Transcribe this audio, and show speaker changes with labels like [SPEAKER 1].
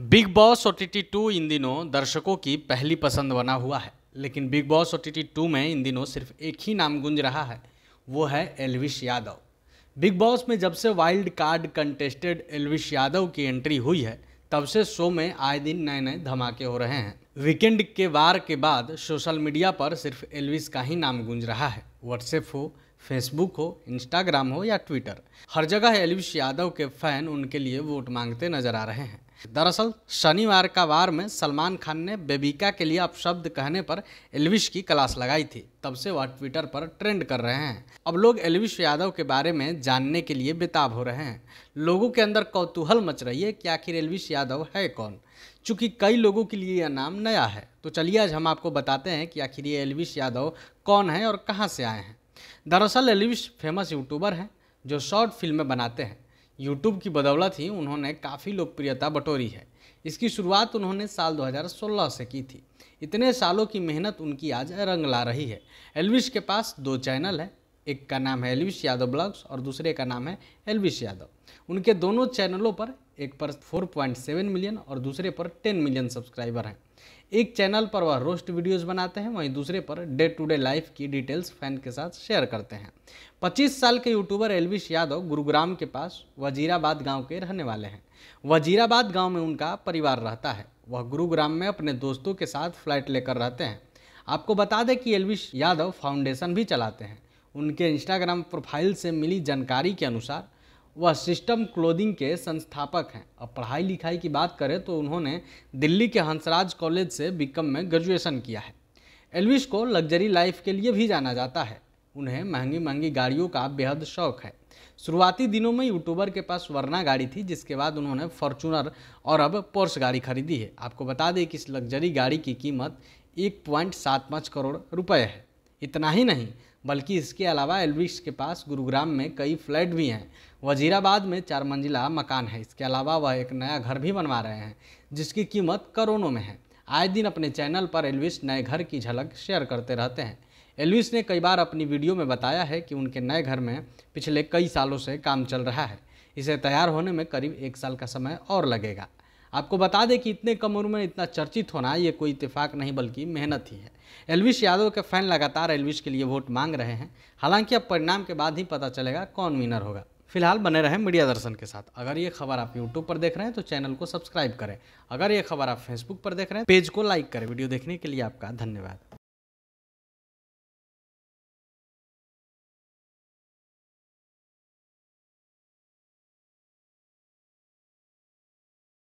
[SPEAKER 1] big Boss O T T two इन दिनों दर्शकों की पहली पसंद बना हुआ है लेकिन Bigg Boss O T T two में इन दिनों सिर्फ एक ही नाम गूंज रहा है वो है एलविश यादव बिग बॉस में जब से wild card contestant Elvish Yadav की एंट्री हुई है तब से शो में आए दिन नए नए धमाके हो रहे हैं वीकेंड के वार के बाद सोशल मीडिया पर सिर्फ एलविस का ही नाम गूंज रहा है व्हाट्सएप हो फेसबुक हो इंस्टाग्राम हो या ट्विटर हर जगह एलविश यादव के फैन उनके लिए वोट मांगते नजर आ रहे हैं दरअसल शनिवार का वार में सलमान खान ने बेबिका के लिए अपशब्द कहने पर एलविश की क्लास लगाई थी तब से वह ट्विटर पर ट्रेंड कर रहे हैं अब लोग एलविश यादव के बारे में जानने के लिए बेताब हो रहे हैं लोगों के अंदर कौतूहल मच रही है कि आखिर एलविश यादव है कौन चूँकि कई लोगों के लिए यह नाम नया है तो चलिए आज हम आपको बताते हैं कि आखिर ये एलविश यादव कौन है और कहाँ से आए हैं दरअसल एलविश फेमस यूट्यूबर हैं जो शॉर्ट फिल्में बनाते हैं यूट्यूब की बदौलत ही उन्होंने काफ़ी लोकप्रियता बटोरी है इसकी शुरुआत उन्होंने साल 2016 से की थी इतने सालों की मेहनत उनकी आज रंग ला रही है एलविश के पास दो चैनल है एक का नाम है एलविश यादव ब्लॉग्स और दूसरे का नाम है एलविश यादव उनके दोनों चैनलों पर एक पर 4.7 मिलियन और दूसरे पर 10 मिलियन सब्सक्राइबर हैं एक चैनल पर वह रोस्ट वीडियोस बनाते हैं वहीं दूसरे पर डे टू डे लाइफ की डिटेल्स फैन के साथ शेयर करते हैं 25 साल के यूट्यूबर एलविश यादव गुरुग्राम के पास वजीराबाद गांव के रहने वाले हैं वजीराबाद गाँव में उनका परिवार रहता है वह गुरुग्राम में अपने दोस्तों के साथ फ्लैट लेकर रहते हैं आपको बता दें कि एलविश यादव फाउंडेशन भी चलाते हैं उनके इंस्टाग्राम प्रोफाइल से मिली जानकारी के अनुसार वह सिस्टम क्लोदिंग के संस्थापक हैं और पढ़ाई लिखाई की बात करें तो उन्होंने दिल्ली के हंसराज कॉलेज से बीकॉम में ग्रेजुएशन किया है एलविस को लग्जरी लाइफ के लिए भी जाना जाता है उन्हें महंगी महंगी गाड़ियों का बेहद शौक है शुरुआती दिनों में यूट्यूबर के पास वरना गाड़ी थी जिसके बाद उन्होंने फॉर्चूनर और अब पोर्स गाड़ी खरीदी है आपको बता दें कि इस लग्जरी गाड़ी की कीमत एक पॉइंट सात पाँच करोड़ रुपए है इतना ही नहीं बल्कि इसके अलावा एल्विस के पास गुरुग्राम में कई फ्लैट भी हैं वजीराबाद में चार मंजिला मकान है इसके अलावा वह एक नया घर भी बनवा रहे हैं जिसकी कीमत करोड़ों में है आए दिन अपने चैनल पर एल्विस नए घर की झलक शेयर करते रहते हैं एल्विस ने कई बार अपनी वीडियो में बताया है कि उनके नए घर में पिछले कई सालों से काम चल रहा है इसे तैयार होने में करीब एक साल का समय और लगेगा आपको बता दें कि इतने कम उम्र में इतना चर्चित होना ये कोई इतफाक नहीं बल्कि मेहनत ही है एलविश यादव के फैन लगातार एलविश के लिए वोट मांग रहे हैं हालांकि अब परिणाम के बाद ही पता चलेगा कौन विनर होगा फिलहाल बने रहें मीडिया दर्शन के साथ अगर ये खबर आप यूट्यूब पर देख रहे हैं तो चैनल को सब्सक्राइब करें अगर ये खबर आप फेसबुक पर देख रहे हैं पेज को लाइक करें वीडियो देखने के लिए आपका धन्यवाद